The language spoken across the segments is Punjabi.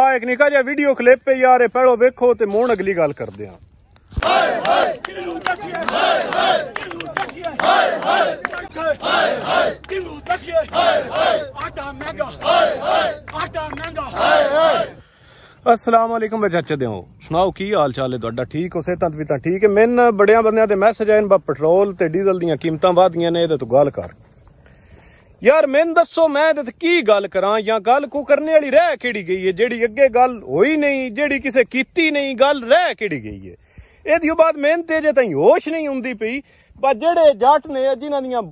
ਆ ਇੱਕ ਨਿਕਾ ਜਿਹਾ ਵੀਡੀਓ ਕਲਿੱਪ ਹੈ ਯਾਰ ਇਹ ਪਹਿਲੋ ਵੇਖੋ ਤੇ ਮੋਣ ਅਗਲੀ ਗੱਲ ਕਰਦੇ ਆ ਹਾਏ ਹਾਏ ਹਾਏ ਹਾਏ ਹਾਏ ਹਾਏ ਹਾਏ ਹਾਏ ਹਾਏ ਹਾਏ ਆਟਾ ਹਾਏ ਹਾਏ ਆਟਾ ਹਾਏ ਹਾਏ ਅਸਲਾਮ ਅਲੈਕਮ ਮੇਰੇ ਚਾਚੇ ਦਿਓ ਸੁਣਾਓ ਕੀ ਹਾਲ ਚਾਲ ਹੈ ਤੁਹਾਡਾ ਠੀਕ ਹੋ ਸਿਹਤਾਂ ਵੀ ਤਾਂ ਠੀਕ ਹੈ ਮੈਨ ਬੜਿਆਂ ਬੰਦਿਆਂ ਦੇ ਮੈਸੇਜ ਆਏ ਨੇ ਬਾ ਪੈਟਰੋਲ ਤੇ ਡੀਜ਼ਲ ਦੀਆਂ ਕੀਮਤਾਂ ਗਈਆਂ ਨੇ ਇਹਦੇ ਤੋਂ ਗੱਲ ਕਰ ਯਾਰ ਮੈਂ ਦੱਸੋ ਮੈਂ ਤੇ ਕੀ ਗੱਲ ਕਰਾਂ ਜਾਂ ਗੱਲ ਕੋ ਕਰਨੇ ਵਾਲੀ ਰਹਿ ਕਿਹੜੀ ਗਈ ਹੈ ਜਿਹੜੀ ਅੱਗੇ ਗੱਲ ਹੋਈ ਨਹੀਂ ਜਿਹੜੀ ਕਿਸੇ ਕੀਤੀ ਨਹੀਂ ਗੱਲ ਰਹਿ ਕਿਹੜੀ ਗਈ ਹੈ ਇਹਦੀ ਬਾਅਦ ਮੈਨੂੰ ਤੇ ਜੇ ਤਾਂ ਹੋਸ਼ ਨਹੀਂ ਹੁੰਦੀ ਪਈ ਬਸ ਜਿਹੜੇ ਜੱਟ ਨੇ ਜਿਨ੍ਹਾਂ ਦੀਆਂ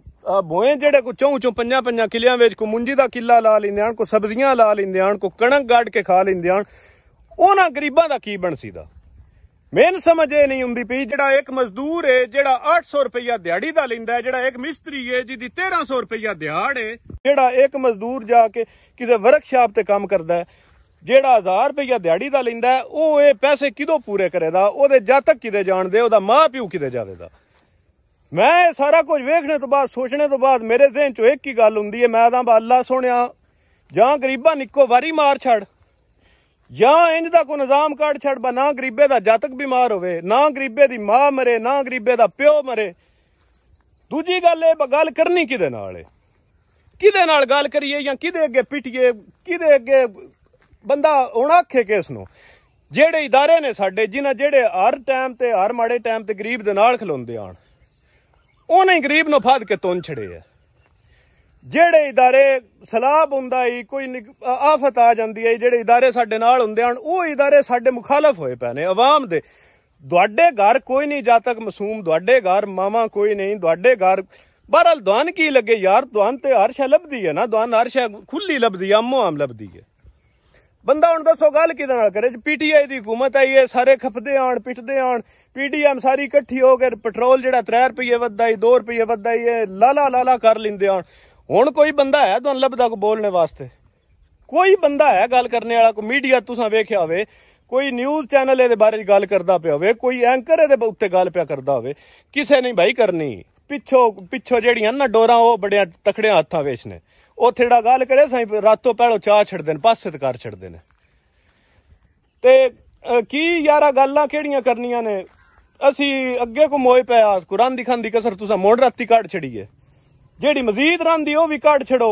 ਬੋਏ ਜਿਹੜੇ ਕੋ ਚੌਂ ਚੌਂ ਪੰਜਾਂ ਪੰਜਾਂ ਕਿਲਿਆਂ ਵਿੱਚ ਕੋ ਮੁੰਜੀ ਦਾ ਕਿੱਲਾ ਲਾ ਲੈਂਦੇ ਆਣ ਕੋ ਸਬਜ਼ੀਆਂ ਲਾ ਲੈਂਦੇ ਆਣ ਕੋ ਕਣਕ ਗਾੜ ਕੇ ਖਾ ਲੈਂਦੇ ਆਣ ਉਹਨਾਂ ਗਰੀਬਾਂ ਦਾ ਕੀ ਬਣ ਸੀਦਾ ਮੈਨ ਸਮਝ ਇਹ ਨਹੀਂ ਹੁੰਦੀ ਪਈ ਜਿਹੜਾ ਇੱਕ ਮਜ਼ਦੂਰ ਏ ਜਿਹੜਾ 800 ਰੁਪਇਆ ਦਿਹਾੜੀ ਦਾ ਲੈਂਦਾ ਜਿਹੜਾ ਇੱਕ ਮਿਸਤਰੀ ਏ ਜਿਹਦੀ 1300 ਰੁਪਇਆ ਦਿਹਾੜ ਏ ਜਿਹੜਾ ਇੱਕ ਮਜ਼ਦੂਰ ਜਾ ਕੇ ਕਿਸੇ ਵਰਕਸ਼ਾਪ ਤੇ ਕੰਮ ਕਰਦਾ ਜਿਹੜਾ 1000 ਰੁਪਇਆ ਦਿਹਾੜੀ ਦਾ ਲੈਂਦਾ ਉਹ ਇਹ ਪੈਸੇ ਕਿਦੋਂ ਪੂਰੇ ਕਰੇਦਾ ਉਹਦੇ ਜਦ ਤੱਕ ਕਿਤੇ ਜਾਣਦੇ ਉਹਦਾ ਮਾਂ ਪਿਓ ਕਿਤੇ ਜਾਵੇਦਾ ਮੈਂ ਸਾਰਾ ਕੁਝ ਵੇਖਣੇ ਤੋਂ ਬਾਅਦ ਸੋਚਣੇ ਤੋਂ ਬਾਅਦ ਮੇਰੇ ਜ਼ਿਹਨ 'ਚ ਇੱਕ ਹੀ ਗੱਲ ਹੁੰਦੀ ਹੈ ਮੈਂ ਤਾਂ ਬੱਲਾ ਸੁਣਿਆ ਜਾਂ ਗਰੀਬਾਂ ਨਿੱਕੋ ਵਾਰੀ ਮਾਰ ਛੜ ਜਾਂ ਇੰਜ ਦਾ ਕੋ ਨਿਜ਼ਾਮ ਕਾਢ ਛੜ ਬਾ ਨਾ ਗਰੀਬੇ ਦਾ ਜਤਕ ਬਿਮਾਰ ਹੋਵੇ ਨਾ ਗਰੀਬੇ ਦੀ ਮਾਂ ਮਰੇ ਨਾ ਗਰੀਬੇ ਦਾ ਪਿਓ ਮਰੇ ਦੂਜੀ ਗੱਲ ਇਹ ਗੱਲ ਕਰਨੀ ਕਿਦੇ ਨਾਲ ਏ ਕਿਦੇ ਨਾਲ ਗੱਲ ਕਰੀਏ ਜਾਂ ਕਿਦੇ ਅੱਗੇ ਪਿੱਟੀਏ ਕਿਦੇ ਅੱਗੇ ਬੰਦਾ ਹੁਣ ਆਖੇ ਕਿਸ ਨੂੰ ਜਿਹੜੇ ਇਦਾਰੇ ਨੇ ਸਾਡੇ ਜਿਨ੍ਹਾਂ ਜਿਹੜੇ ਹਰ ਟਾਈਮ ਤੇ ਹਰ ਮਾੜੇ ਟਾਈਮ ਤੇ ਗਰੀਬ ਦੇ ਨਾਲ ਖਲੋਂਦੇ ਆਣ ਉਹਨੇ ਗਰੀਬ ਨੂੰ ਫਾਦ ਕੇ ਤੁੰਛੜੇ ਆ ਜਿਹੜੇ ادارے ਸਲਾਬ ਹੁੰਦਾ ਹੀ ਕੋਈ ਆਫਤ ਆ ਜਾਂਦੀ ਹੈ ਜਿਹੜੇ ادارے ਸਾਡੇ ਨਾਲ ਹੁੰਦੇ ਹਨ ਉਹ ادارے ਸਾਡੇ ਮੁਖਾਲਫ ਹੋਏ ਪਏ ਨੇ ਆਵਾਮ ਦੇ ਤੁਹਾਡੇ ਘਰ ਕੋਈ ਨਹੀਂ ਜਾ ਤੱਕ ਮਾਸੂਮ ਤੁਹਾਡੇ ਘਰ ਮਾਵਾ ਕੋਈ ਨਹੀਂ ਤੁਹਾਡੇ ਘਰ ਬਹਰਲ ਦਵਾਨ ਕੀ ਲੱਗੇ ਯਾਰ ਦਵਾਨ ਤੇ ਹਰ ਸ਼ੈ ਲੱਭਦੀ ਹੈ ਨਾ ਦਵਾਨ ਹਰ ਸ਼ੈ ਖੁੱਲੀ ਲੱਭਦੀ ਆ ਮੋਹਮ ਲੱਭਦੀ ਹੈ ਬੰਦਾ ਹੁਣ ਦੱਸੋ ਗੱਲ ਕਿਹਦੇ ਨਾਲ ਕਰੇ ਪੀਟੀਆਈ ਦੀ ਹਕੂਮਤ ਆਈ ਹੈ ਸਾਰੇ ਖਫਦੇ ਆਣ ਪਿੱਟਦੇ ਆਣ ਪੀਡੀਐਮ ਸਾਰੀ ਇਕੱਠੀ ਹੋ ਕੇ ਪੈਟਰੋਲ ਜਿਹੜਾ 3 ਰੁਪਏ ਵੱਧਦਾ 2 ਰੁਪਏ ਵੱਧਦਾ ਹੈ ਲਾਲਾ ਲਾਲਾ ਕਰ ਲਿੰਦੇ ਆਣ ਹੁਣ ਕੋਈ ਬੰਦਾ ਹੈ ਤੁਹਾਨੂੰ ਲੱਭਦਾ ਕੋ ਬੋਲਣੇ ਵਾਸਤੇ ਕੋਈ ਬੰਦਾ ਹੈ ਗੱਲ ਕਰਨੇ ਵਾਲਾ ਕੋ ਮੀਡੀਆ ਤੁਸੀਂ ਵੇਖਿਆ ਹੋਵੇ ਕੋਈ ਨਿਊਜ਼ ਚੈਨਲ ਇਹਦੇ ਬਾਰੇ ਗੱਲ ਕਰਦਾ ਪਿਆ ਹੋਵੇ ਕੋਈ ਐਂਕਰ ਇਹਦੇ ਉੱਤੇ ਗੱਲ ਪਿਆ ਕਰਦਾ ਹੋਵੇ ਕਿਸੇ ਨਹੀਂ ਭਾਈ ਕਰਨੀ ਪਿੱਛੋ ਪਿੱਛੋ ਜਿਹੜੀਆਂ ਨਾ ਡੋਰਾਂ ਉਹ ਬੜਿਆਂ ਤਖੜਿਆਂ ਹੱਥਾਂ ਵੇਚ ਨੇ ਉਹ ਥੇੜਾ ਗੱਲ ਕਰੇ ਸਾਈ ਰਾਤੋਂ ਪਹਿਲੋਂ ਚਾਹ ਛੱਡਦੇ ਨੇ ਪਾਸੇ ਕਰ ਛੱਡਦੇ ਨੇ ਤੇ ਕੀ ਯਾਰਾ ਗੱਲਾਂ ਕਿਹੜੀਆਂ ਕਰਨੀਆਂ ਨੇ ਅਸੀਂ ਅੱਗੇ ਕੋ ਮੋਏ ਪਿਆ ਕੁਰਾਨ ਦੀ ਕਸਰ ਤੁਸੀਂ ਮੋੜ ਰਾਤੀ ਕੱਢ ਛੜੀਏ ਜਿਹੜੀ ਮਜ਼ੀਦ ਰਹਿੰਦੀ ਉਹ ਵੀ ਕੱਢ ਛੜੋ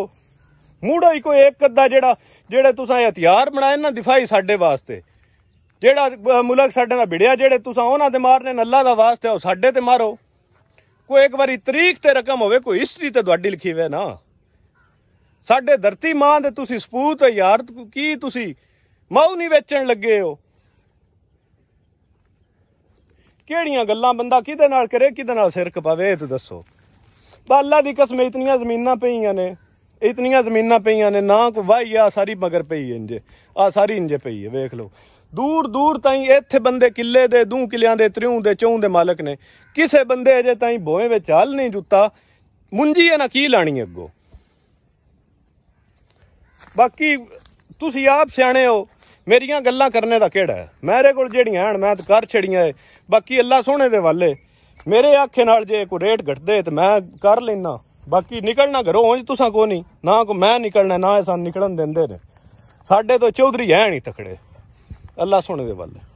ਮੂੜੋ ਹੀ ਕੋਈ ਇੱਕ ਅੱਧਾ ਜਿਹੜਾ ਜਿਹੜੇ ਤੁਸੀਂ ਹਥਿਆਰ ਬਣਾਏ ਨਾ ਦਿਫਾਈ ਸਾਡੇ ਵਾਸਤੇ ਜਿਹੜਾ ਮੁਲਕ ਸਾਡੇ ਨਾਲ ਭਿੜਿਆ ਜਿਹੜੇ ਤੁਸੀਂ ਉਹਨਾਂ ਦੇ ਮਾਰਨੇ ਨੱਲਾ ਅੱਲਾ ਦਾ ਵਾਸਤੇ ਉਹ ਸਾਡੇ ਤੇ ਮਾਰੋ ਕੋਈ ਇੱਕ ਵਾਰੀ ਤਰੀਕ ਤੇ ਰਕਮ ਹੋਵੇ ਕੋਈ ਹਿਸਟਰੀ ਤੇ ਤੁਹਾਡੀ ਲਿਖੀ ਹੋਵੇ ਨਾ ਸਾਡੇ ਧਰਤੀ ਮਾਂ ਦੇ ਤੁਸੀਂ ਸਪੂਤ ਯਾਰ ਕੀ ਤੁਸੀਂ ਮਾਉ ਨਹੀਂ ਵੇਚਣ ਲੱਗੇ ਹੋ ਕਿਹੜੀਆਂ ਗੱਲਾਂ ਬੰਦਾ ਕਿਹਦੇ ਨਾਲ ਕਰੇ ਕਿਹਦੇ ਨਾਲ ਸਿਰਕ ਪਾਵੇ ਇਹ ਤਾਂ ਦੱਸੋ ਅੱਲਾ ਦੀ ਕਸਮ ਇਤਨੀਆਂ ਜ਼ਮੀਨਾਂ ਪਈਆਂ ਨੇ ਇਤਨੀਆਂ ਜ਼ਮੀਨਾਂ ਪਈਆਂ ਨੇ ਨਾ ਕੋ ਵਾਈ ਆ ਸਾਰੀ ਮਗਰ ਪਈ ਇੰਜੇ ਆ ਸਾਰੀ ਇੰਜੇ ਪਈ ਹੈ ਵੇਖ ਲਓ ਦੂਰ ਦੂਰ ਤਾਈਂ ਇੱਥੇ ਬੰਦੇ ਕਿੱਲੇ ਦੇ ਦੂ ਕਿਲਿਆਂ ਦੇ ਤ੍ਰਿਉਂ ਦੇ ਚੌਂ ਦੇ ਮਾਲਕ ਨੇ ਕਿਸੇ ਬੰਦੇ ਅਜੇ ਤਾਈਂ ਭੋਏ ਵਿੱਚ ਹਲ ਨਹੀਂ ਜੁੱਤਾ ਮੁੰਜੀ ਇਹ ਨਾ ਕੀ ਲਾਣੀ ਅੱਗੋ ਬਾਕੀ ਤੁਸੀਂ ਆਪ ਸਿਆਣੇ ਹੋ ਮੇਰੀਆਂ ਗੱਲਾਂ ਕਰਨੇ ਦਾ ਕਿਹੜਾ ਹੈ ਮੇਰੇ ਕੋਲ ਜਿਹੜੀਆਂ ਹਨ ਮੈਂ ਤਾਂ ਕਰ ਛੜੀਆਂ ਏ ਬਾਕੀ ਅੱਲਾ ਸੋਹਣੇ ਦੇ ਵਾਲੇ ਮੇਰੇ ਆਖੇ ਨਾਲ ਜੇ ਕੋ ਰੇਟ ਘਟਦੇ ਤੇ ਮੈਂ ਕਰ ਲੈਣਾ ਬਾਕੀ ਨਿਕਲਣਾ ਘਰੋਂ ਉਂਝ ਤੁਸਾਂ ਕੋ ਨਹੀਂ ਨਾ ਕੋ ਮੈਂ ਨਿਕਲਣਾ ਨਾ ਸਾਨੂੰ ਨਿਕਲਣ ਦਿੰਦੇ ਨੇ ਸਾਡੇ ਤੋਂ ਚੌਧਰੀ ਹੈ ਨਹੀਂ ਤਖੜੇ ਅੱਲਾ ਸੁਣ ਦੇ ਵੱਲ